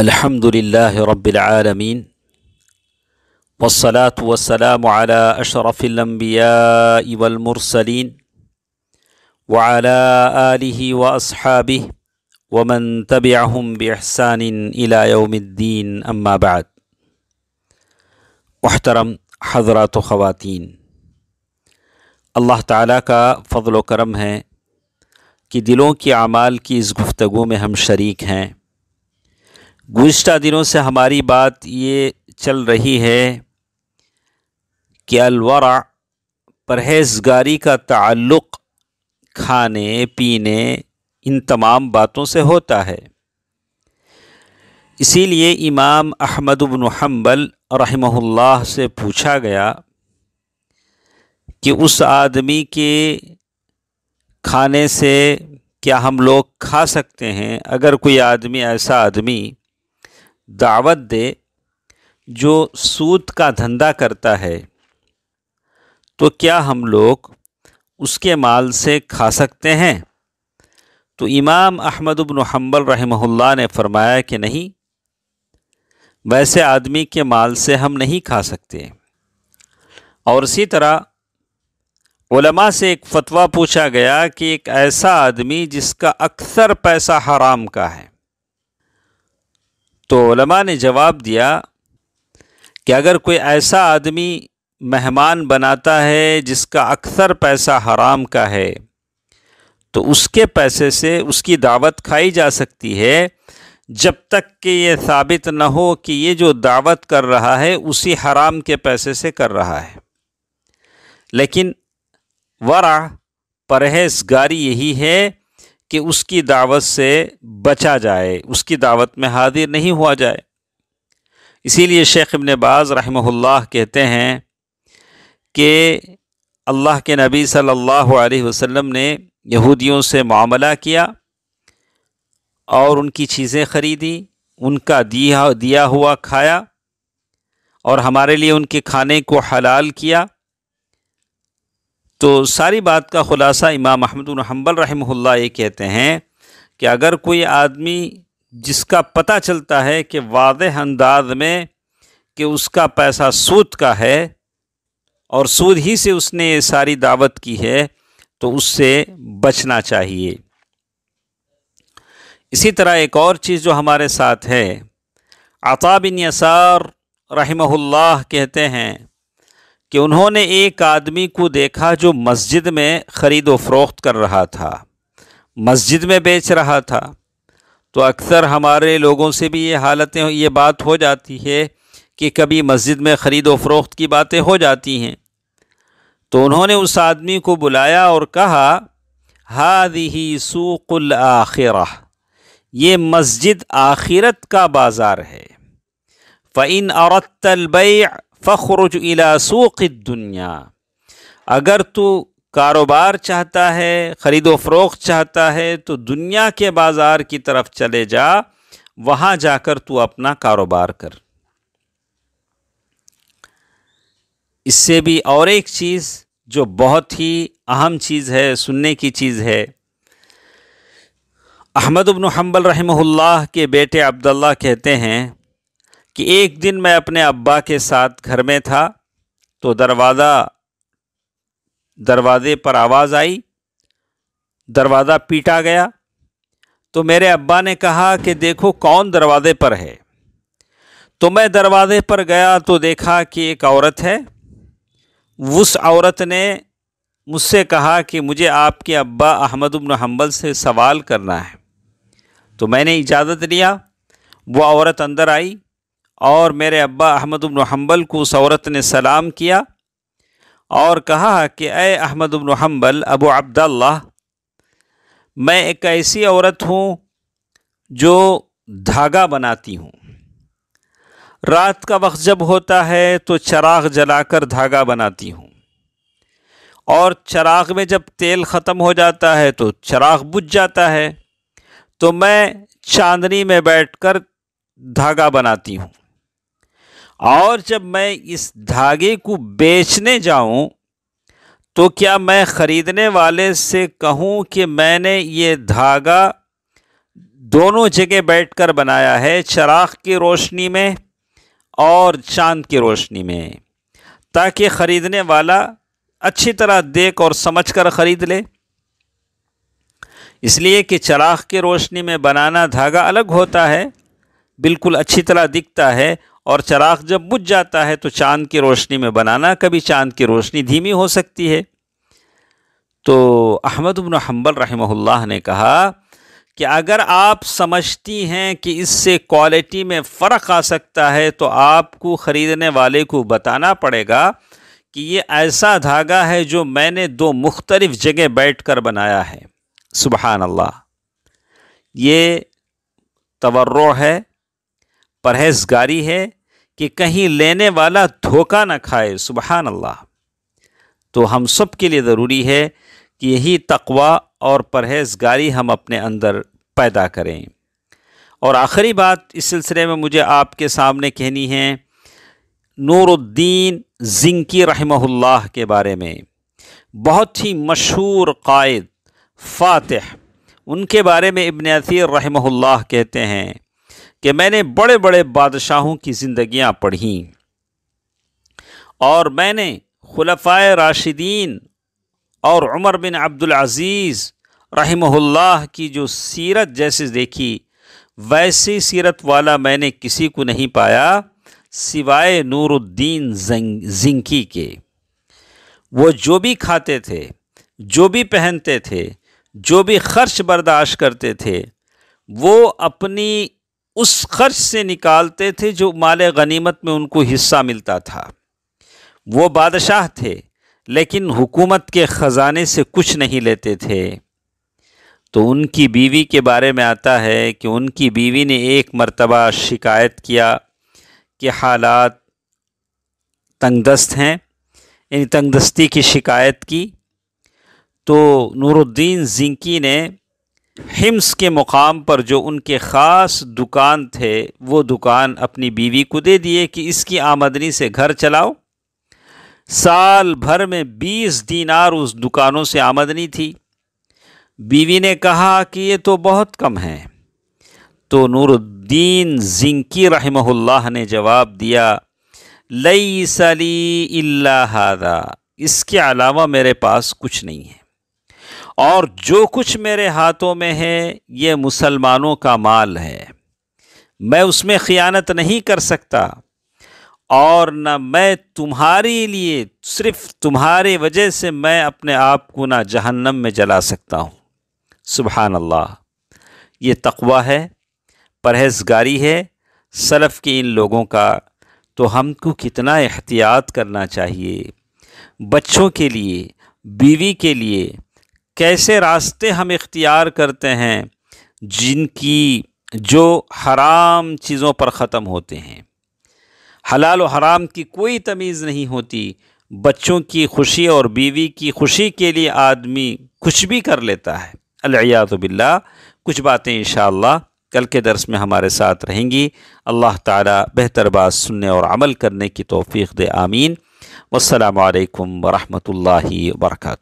अल्हम्दुलिल्लाह रब्बिलआलमीन वसलात वसलाम अला अशरफिलम्बिया वलमरसलिन वाला आलिही व असहाबि वमन तबियाहम बहसान इलायोमद्दीन अम्माबाद महतरम हजरात ख़वातीन अल्लाह ताला का फ़ضल करम है कि दिलों के अमाल की इस गुफ्तगु में हम शरीक हैं गुज्त दिनों से हमारी बात ये चल रही है कि अलवरा परहेजगारी का ताल्लुक़ खाने पीने इन तमाम बातों से होता है इसीलिए इमाम अहमद बन हम्बल रहमहुल्लाह से पूछा गया कि उस आदमी के खाने से क्या हम लोग खा सकते हैं अगर कोई आदमी ऐसा आदमी दावत दे जो सूद का धंधा करता है तो क्या हम लोग उसके माल से खा सकते हैं तो इमाम अहमद बिन हम्बल रहमहुल्लाह ने फरमाया कि नहीं वैसे आदमी के माल से हम नहीं खा सकते और इसी तरह उलमा से एक फतवा पूछा गया कि एक ऐसा आदमी जिसका अक्सर पैसा हराम का है तो ने जवाब दिया कि अगर कोई ऐसा आदमी मेहमान बनाता है जिसका अक्सर पैसा हराम का है तो उसके पैसे से उसकी दावत खाई जा सकती है जब तक कि ये साबित न हो कि ये जो दावत कर रहा है उसी हराम के पैसे से कर रहा है लेकिन वरा परहेजगारी यही है कि उसकी दावत से बचा जाए उसकी दावत में हाजिर नहीं हुआ जाए इसीलिए शेख इबन बाज़ रहमहुल्लाह कहते हैं कि अल्लाह के नबी सल्लल्लाहु अलैहि वसल्लम ने यहूदियों से मामला किया और उनकी चीज़ें ख़रीदी उनका दिया दिया हुआ खाया और हमारे लिए उनके खाने को हलाल किया तो सारी बात का ख़ुलासा इमाम अहमद हम्बल रहमल्ला ये कहते हैं कि अगर कोई आदमी जिसका पता चलता है कि वाद अंदाज में कि उसका पैसा सूद का है और सूद ही से उसने ये सारी दावत की है तो उससे बचना चाहिए इसी तरह एक और चीज़ जो हमारे साथ है आता बिन यसार रहमहुल्लाह कहते हैं कि उन्होंने एक आदमी को देखा जो मस्जिद में ख़रीद फरोख्त कर रहा था मस्जिद में बेच रहा था तो अक्सर हमारे लोगों से भी ये हालतें ये बात हो जाती है कि कभी मस्जिद में ख़रीद फरोख्त की बातें हो जाती हैं तो उन्होंने उस आदमी को बुलाया और कहा हादही सूकुल आख़िर ये मस्जिद आखिरत का बाज़ार है फ़ैन औरतलबैया फ़खरुज इला सूक़ दुनिया अगर तू कारोबार चाहता है ख़रीदो फ़रोख चाहता है तो दुनिया के बाज़ार की तरफ चले जा वहाँ जाकर तू अपना कारोबार कर इससे भी और एक चीज़ जो बहुत ही अहम चीज़ है सुनने की चीज़ है अहमद इब्न हम्बल रहमहुल्लाह के बेटे अब्दुल्ला कहते हैं कि एक दिन मैं अपने अब्बा के साथ घर में था तो दरवाज़ा दरवाज़े पर आवाज़ आई दरवाज़ा पीटा गया तो मेरे अब्बा ने कहा कि देखो कौन दरवाज़े पर है तो मैं दरवाज़े पर गया तो देखा कि एक औरत है उस औरत ने मुझसे कहा कि मुझे आपके अब्बा अहमद उबन हम्बल से सवाल करना है तो मैंने इजाज़त लिया वो औरत अंदर आई और मेरे अब्बा अहमद इब्न हम्बल को सौरत ने सलाम किया और कहा कि अय Ahmad ibn Hanbal Abu Abdullah मैं एक ऐसी औरत हूँ जो धागा बनाती हूँ रात का वक्त जब होता है तो चराग जलाकर धागा बनाती हूँ और चराग में जब तेल ख़त्म हो जाता है तो चराग बुझ जाता है तो मैं चांदनी में बैठकर धागा बनाती हूँ और जब मैं इस धागे को बेचने जाऊं तो क्या मैं ख़रीदने वाले से कहूं कि मैंने ये धागा दोनों जगह बैठकर बनाया है चराग की रोशनी में और चांद की रोशनी में ताकि ख़रीदने वाला अच्छी तरह देख और समझ कर ख़रीद ले इसलिए कि चराग की रोशनी में बनाना धागा अलग होता है बिल्कुल अच्छी तरह दिखता है और चराग जब बुझ जाता है तो चांद की रोशनी में बनाना कभी चांद की रोशनी धीमी हो सकती है तो अहमद इब्न हम्बल रहमहुल्लाह ने कहा कि अगर आप समझती हैं कि इससे क्वालिटी में फ़र्क आ सकता है तो आपको ख़रीदने वाले को बताना पड़ेगा कि ये ऐसा धागा है जो मैंने दो मुख्तलिफ़ जगह बैठ कर बनाया है सुबहान अल्लाह ये तवर्रो है परहेजगारी है कि कहीं लेने वाला धोखा ना खाए सुबह अल्लाह तो हम सब के लिए ज़रूरी है कि यही तकवा और परहेजगारी हम अपने अंदर पैदा करें और आखिरी बात इस सिलसिले में मुझे आपके सामने कहनी है नूरुद्दीन जिंकी रहमहुल्लाह के बारे में बहुत ही मशहूर कायद फ़ातह उनके बारे में इबन असीर रहमहुल्लाह कहते हैं कि मैंने बड़े बड़े बादशाहों की जिंदगियां पढ़ी और मैंने खुलफाए राशिदीन और उमर बिन अब्दुल अज़ीज़ रहमहुल्लाह की जो सीरत जैसे देखी वैसी सीरत वाला मैंने किसी को नहीं पाया सिवाय नूरुद्दीन जिंकी के वो जो भी खाते थे जो भी पहनते थे जो भी खर्च बर्दाश्त करते थे वो अपनी उस खर्च से निकालते थे जो माल गनीमत में उनको हिस्सा मिलता था वो बादशाह थे लेकिन हुकूमत के ख़जाने से कुछ नहीं लेते थे तो उनकी बीवी के बारे में आता है कि उनकी बीवी ने एक मर्तबा शिकायत किया कि हालात तंगदस्त हैं यानी तंगदस्ती की शिकायत की तो नूरुद्दीन जिंकी ने हिम्स के मुकाम पर जो उनके ख़ास दुकान थे वो दुकान अपनी बीवी को दे दिए कि इसकी आमदनी से घर चलाओ साल भर में बीस दीनार उस दुकानों से आमदनी थी बीवी ने कहा कि ये तो बहुत कम है तो नूरुद्दीन जिंकी रहमहुल्लाह ने जवाब दिया लई सली इल्ला हादा इसके अलावा मेरे पास कुछ नहीं है और जो कुछ मेरे हाथों में है ये मुसलमानों का माल है मैं उसमें ख़ियानत नहीं कर सकता और न मैं तुम्हारे लिए सिर्फ तुम्हारे वजह से मैं अपने आप को ना जहन्नम में जला सकता हूँ सुबहान अल्लाह ये तकवा है परहेजगारी है सलफ़ के इन लोगों का तो हमको कितना एहतियात करना चाहिए बच्चों के लिए बीवी के लिए कैसे रास्ते हम इख्तियार करते हैं जिनकी जो हराम चीज़ों पर ख़त्म होते हैं हलाल और हराम की कोई तमीज़ नहीं होती बच्चों की खुशी और बीवी की खुशी के लिए आदमी कुछ भी कर लेता है बिल्ला कुछ बातें इन कल के दरस में हमारे साथ रहेंगी अल्लाह ताला बेहतर बात सुनने और अमल करने की तोफ़ी दे आमीन वालकम वरहमल वर्का